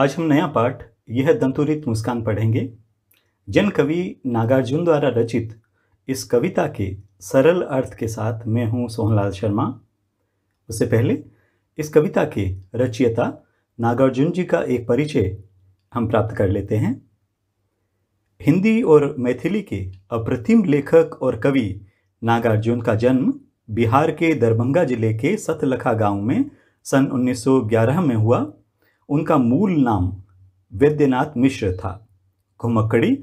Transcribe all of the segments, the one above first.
आज हम नया पाठ यह दंतुरित मुस्कान पढ़ेंगे जन कवि नागार्जुन द्वारा रचित इस कविता के सरल अर्थ के साथ मैं हूँ सोहनलाल शर्मा उससे पहले इस कविता के रचयिता नागार्जुन जी का एक परिचय हम प्राप्त कर लेते हैं हिंदी और मैथिली के अप्रतिम लेखक और कवि नागार्जुन का जन्म बिहार के दरभंगा जिले के सतलखा गांव में सन 1911 में हुआ उनका मूल नाम वैद्यनाथ मिश्र था घुमक्कड़ी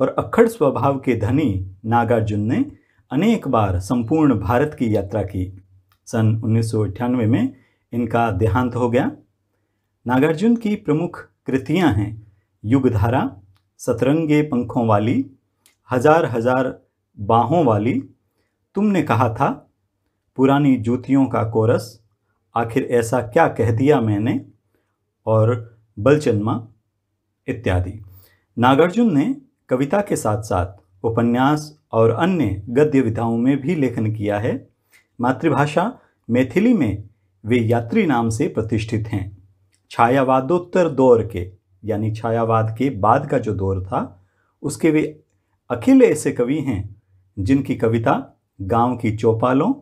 और अखड़ स्वभाव के धनी नागार्जुन ने अनेक बार संपूर्ण भारत की यात्रा की सन उन्नीस में इनका देहांत हो गया नागार्जुन की प्रमुख कृतियां हैं युगधारा सतरंगे पंखों वाली हजार हजार बाहों वाली तुमने कहा था पुरानी जूतियों का कोरस आखिर ऐसा क्या कह दिया मैंने और बलचन्मा इत्यादि नागार्जुन ने कविता के साथ साथ उपन्यास और अन्य गद्य विधाओं में भी लेखन किया है मातृभाषा मैथिली में वे यात्री नाम से प्रतिष्ठित हैं छायावादोत्तर दौर के यानी छायावाद के बाद का जो दौर था उसके वे अकेले ऐसे कवि हैं जिनकी कविता गांव की चौपालों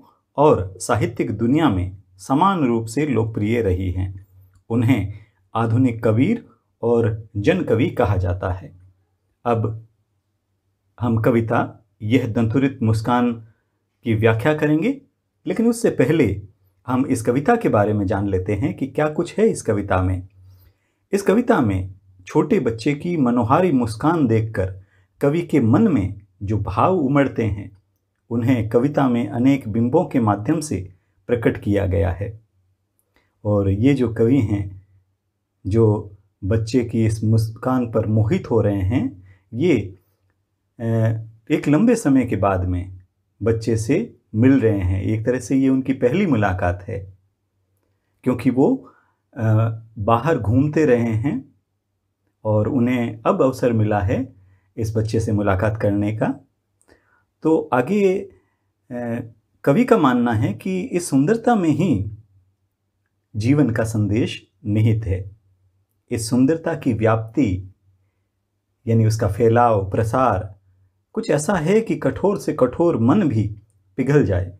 और साहित्यिक दुनिया में समान रूप से लोकप्रिय रही हैं उन्हें आधुनिक कबीर और जन कवि कहा जाता है अब हम कविता यह दंतुरित मुस्कान की व्याख्या करेंगे लेकिन उससे पहले हम इस कविता के बारे में जान लेते हैं कि क्या कुछ है इस कविता में इस कविता में छोटे बच्चे की मनोहारी मुस्कान देखकर कवि के मन में जो भाव उमड़ते हैं उन्हें कविता में अनेक बिंबों के माध्यम से प्रकट किया गया है और ये जो कवि हैं जो बच्चे की इस मुस्कान पर मोहित हो रहे हैं ये एक लंबे समय के बाद में बच्चे से मिल रहे हैं एक तरह से ये उनकी पहली मुलाकात है क्योंकि वो बाहर घूमते रहे हैं और उन्हें अब अवसर मिला है इस बच्चे से मुलाकात करने का तो आगे कवि का मानना है कि इस सुंदरता में ही जीवन का संदेश निहित है इस सुंदरता की व्याप्ति यानी उसका फैलाव प्रसार कुछ ऐसा है कि कठोर से कठोर मन भी पिघल जाए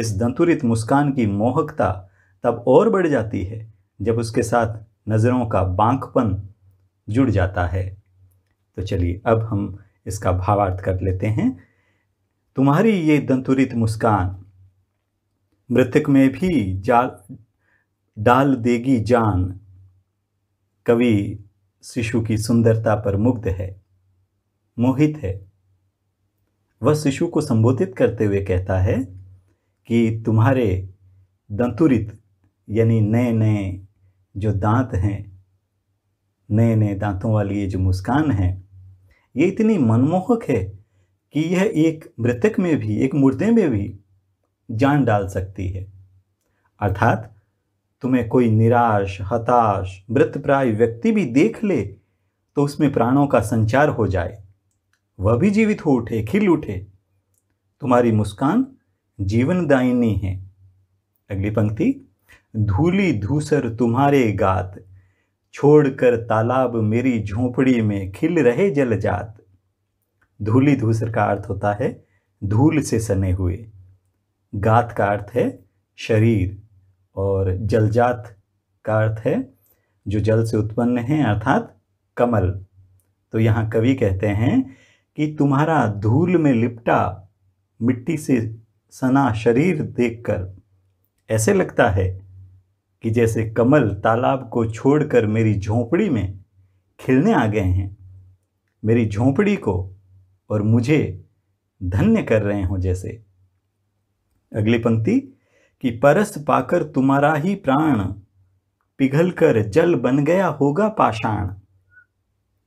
इस दंतुरित मुस्कान की मोहकता तब और बढ़ जाती है जब उसके साथ नज़रों का बांकपन जुड़ जाता है तो चलिए अब हम इसका भावार्थ कर लेते हैं तुम्हारी ये दंतुरित मुस्कान मृतक में भी जा डाल देगी जान कवि शिशु की सुंदरता पर मुग्ध है मोहित है वह शिशु को संबोधित करते हुए कहता है कि तुम्हारे दंतुरित यानी नए नए जो दांत हैं नए नए दांतों वाली ये जो मुस्कान है ये इतनी मनमोहक है कि यह एक मृतक में भी एक मुर्दे में भी जान डाल सकती है अर्थात तुम्हें कोई निराश हताश मृतप्राय व्यक्ति भी देख ले तो उसमें प्राणों का संचार हो जाए वह भी जीवित हो उठे खिल उठे तुम्हारी मुस्कान जीवनदायिनी है अगली पंक्ति धूली धूसर तुम्हारे गात छोड़कर तालाब मेरी झोपड़ी में खिल रहे जल जात धूली धूसर का अर्थ होता है धूल से सने हुए गात का अर्थ है शरीर और जलजात का अर्थ है जो जल से उत्पन्न है अर्थात कमल तो यहाँ कवि कहते हैं कि तुम्हारा धूल में लिपटा मिट्टी से सना शरीर देखकर ऐसे लगता है कि जैसे कमल तालाब को छोड़कर मेरी झोंपड़ी में खिलने आ गए हैं मेरी झोंपड़ी को और मुझे धन्य कर रहे हों जैसे अगली पंक्ति कि परस पाकर तुम्हारा ही प्राण पिघल कर जल बन गया होगा पाषाण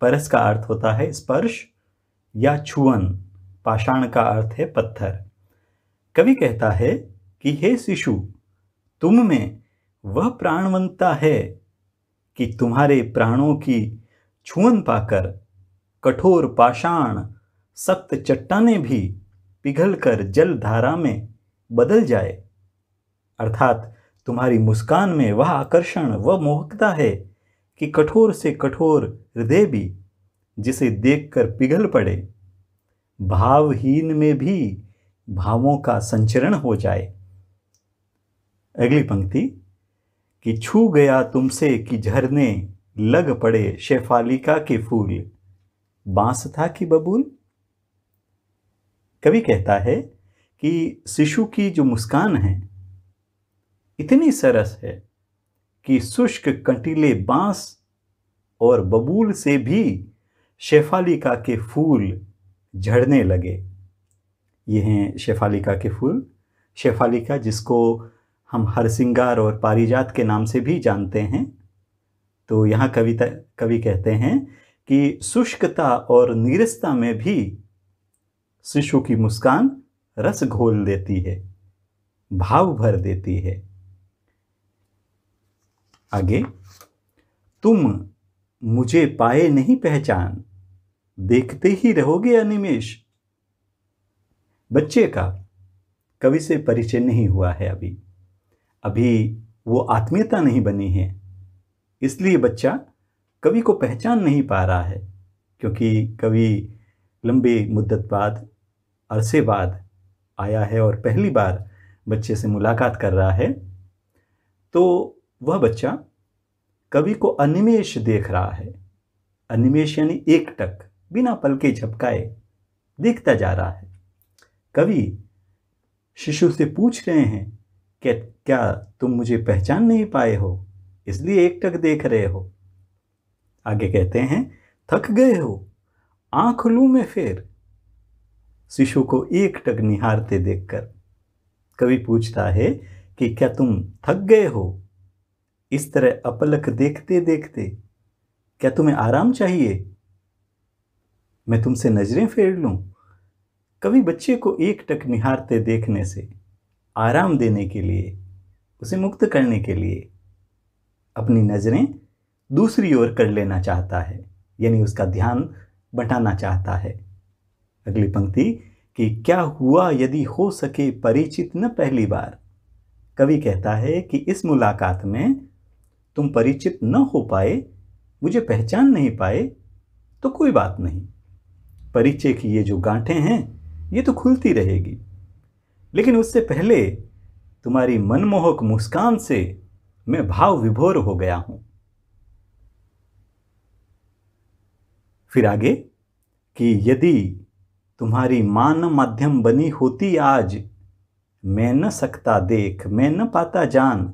परस का अर्थ होता है स्पर्श या छुअन पाषाण का अर्थ है पत्थर कवि कहता है कि हे शिशु तुम में वह प्राणवंता है कि तुम्हारे प्राणों की छुअन पाकर कठोर पाषाण सख्त चट्टाने भी पिघल कर जल धारा में बदल जाए अर्थात तुम्हारी मुस्कान में वह आकर्षण वह मोहकता है कि कठोर से कठोर हृदय भी जिसे देखकर पिघल पड़े भावहीन में भी भावों का संचरण हो जाए अगली पंक्ति कि छू गया तुमसे कि झरने लग पड़े शेफालिका के फूल बांस था कि बबूल कवि कहता है कि शिशु की जो मुस्कान है इतनी सरस है कि शुष्क कंटीले बांस और बबूल से भी शेफालिका के फूल झड़ने लगे ये हैं शेफालिका के फूल शेफालिका जिसको हम हरसिंगार और पारिजात के नाम से भी जानते हैं तो यहाँ कविता कवि कहते हैं कि शुष्कता और नीरसता में भी शिशु की मुस्कान रस घोल देती है भाव भर देती है आगे तुम मुझे पाए नहीं पहचान देखते ही रहोगे अनिमेश बच्चे का कवि से परिचय नहीं हुआ है अभी अभी वो आत्मीयता नहीं बनी है इसलिए बच्चा कवि को पहचान नहीं पा रहा है क्योंकि कवि लंबी मुद्दत बाद अरसे बाद आया है और पहली बार बच्चे से मुलाकात कर रहा है तो वह बच्चा कवि को अनिमेश देख रहा है अनिमेश यानी एक टक बिना पलके झपकाए देखता जा रहा है कवि शिशु से पूछ रहे हैं कि क्या तुम मुझे पहचान नहीं पाए हो इसलिए एक टक देख रहे हो आगे कहते हैं थक गए हो आंख लू में फिर शिशु को एक टक निहारते देखकर कवि पूछता है कि क्या तुम थक गए हो इस तरह अपलक देखते देखते क्या तुम्हें आराम चाहिए मैं तुमसे नज़रें फेर लूं कभी बच्चे को एक टक निहारते देखने से आराम देने के लिए उसे मुक्त करने के लिए अपनी नज़रें दूसरी ओर कर लेना चाहता है यानी उसका ध्यान बटाना चाहता है अगली पंक्ति कि क्या हुआ यदि हो सके परिचित न पहली बार कवि कहता है कि इस मुलाकात में तुम परिचित न हो पाए मुझे पहचान नहीं पाए तो कोई बात नहीं परिचय की ये जो गांठें हैं ये तो खुलती रहेगी लेकिन उससे पहले तुम्हारी मनमोहक मुस्कान से मैं भाव विभोर हो गया हूं फिर आगे कि यदि तुम्हारी मान माध्यम बनी होती आज मैं न सकता देख मैं न पाता जान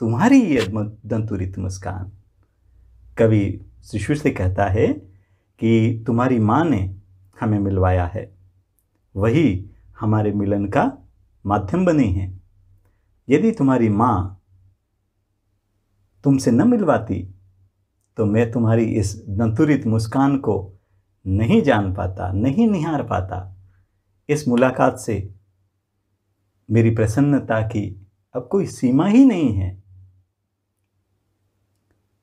तुम्हारी ये दंतुरित मुस्कान कवि शिशु से कहता है कि तुम्हारी माँ ने हमें मिलवाया है वही हमारे मिलन का माध्यम बनी है यदि तुम्हारी माँ तुमसे न मिलवाती तो मैं तुम्हारी इस दंतुरित मुस्कान को नहीं जान पाता नहीं निहार पाता इस मुलाकात से मेरी प्रसन्नता की अब कोई सीमा ही नहीं है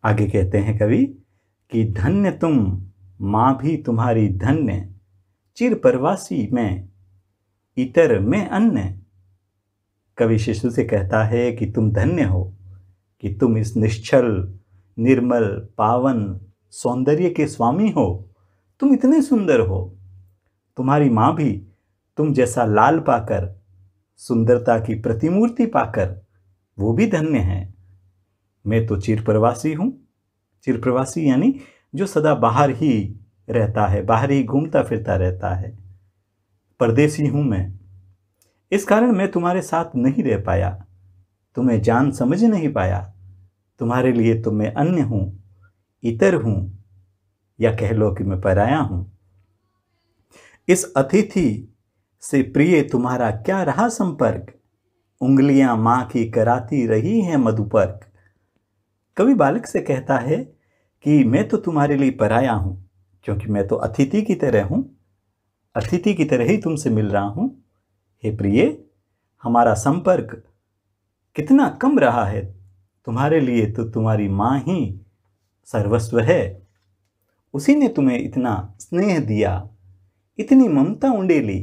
आगे कहते हैं कवि कि धन्य तुम माँ भी तुम्हारी धन्य चिर परवासी में इतर में अन्य कवि शिशु से कहता है कि तुम धन्य हो कि तुम इस निश्चल निर्मल पावन सौंदर्य के स्वामी हो तुम इतने सुंदर हो तुम्हारी माँ भी तुम जैसा लाल पाकर सुंदरता की प्रतिमूर्ति पाकर वो भी धन्य है मैं तो चिर प्रवासी हूँ चिर प्रवासी यानी जो सदा बाहर ही रहता है बाहर ही घूमता फिरता रहता है परदेसी हूँ मैं इस कारण मैं तुम्हारे साथ नहीं रह पाया तुम्हें जान समझ नहीं पाया तुम्हारे लिए तो मैं अन्य हूँ इतर हूँ या कह लो कि मैं पराया हूँ इस अतिथि से प्रिय तुम्हारा क्या रहा संपर्क उंगलियां माँ की कराती रही है मधुपर्क कवि बालक से कहता है कि मैं तो तुम्हारे लिए पराया हूँ क्योंकि मैं तो अतिथि की तरह हूँ अतिथि की तरह ही तुमसे मिल रहा हूँ हे प्रिय हमारा संपर्क कितना कम रहा है तुम्हारे लिए तो तुम्हारी माँ ही सर्वस्व है उसी ने तुम्हें इतना स्नेह दिया इतनी ममता उंडेली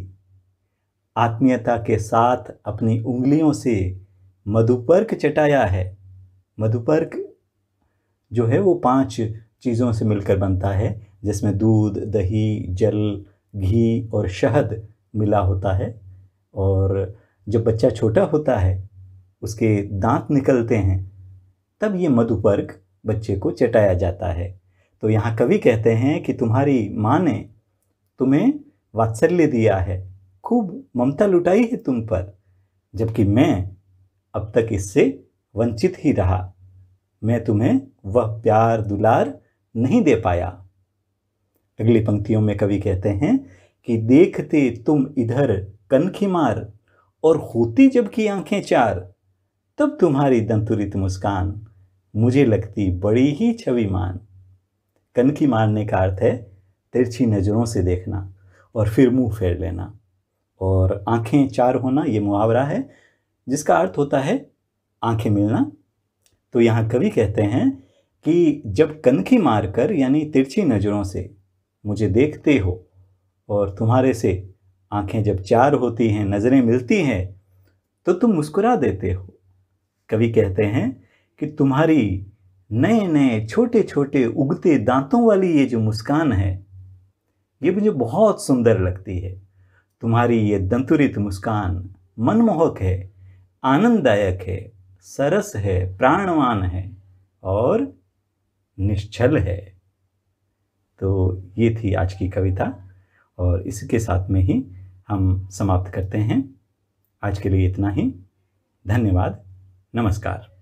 आत्मीयता के साथ अपनी उंगलियों से मधुपर्क चटाया है मधुपर्क जो है वो पांच चीज़ों से मिलकर बनता है जिसमें दूध दही जल घी और शहद मिला होता है और जब बच्चा छोटा होता है उसके दांत निकलते हैं तब ये मधुपर्क बच्चे को चटाया जाता है तो यहाँ कवि कहते हैं कि तुम्हारी माँ ने तुम्हें वात्सल्य दिया है खूब ममता लुटाई है तुम पर जबकि मैं अब तक इससे वंचित ही रहा मैं तुम्हें वह प्यार दुलार नहीं दे पाया अगली पंक्तियों में कवि कहते हैं कि देखते तुम इधर कनखी मार और होती जबकि आंखें चार तब तुम्हारी दंतुरित मुस्कान मुझे लगती बड़ी ही छविमान कनखी मारने का अर्थ है तिरछी नज़रों से देखना और फिर मुंह फेर लेना और आंखें चार होना ये मुहावरा है जिसका अर्थ होता है आंखें मिलना तो यहाँ कवि कहते हैं कि जब कनखी मारकर यानी तिरछी नज़रों से मुझे देखते हो और तुम्हारे से आंखें जब चार होती हैं नज़रें मिलती हैं तो तुम मुस्कुरा देते हो कवि कहते हैं कि तुम्हारी नए नए छोटे छोटे उगते दांतों वाली ये जो मुस्कान है ये मुझे बहुत सुंदर लगती है तुम्हारी ये दंतुरित मुस्कान मनमोहक है आनंददायक है सरस है प्राणवान है और निश्चल है तो ये थी आज की कविता और इसके साथ में ही हम समाप्त करते हैं आज के लिए इतना ही धन्यवाद नमस्कार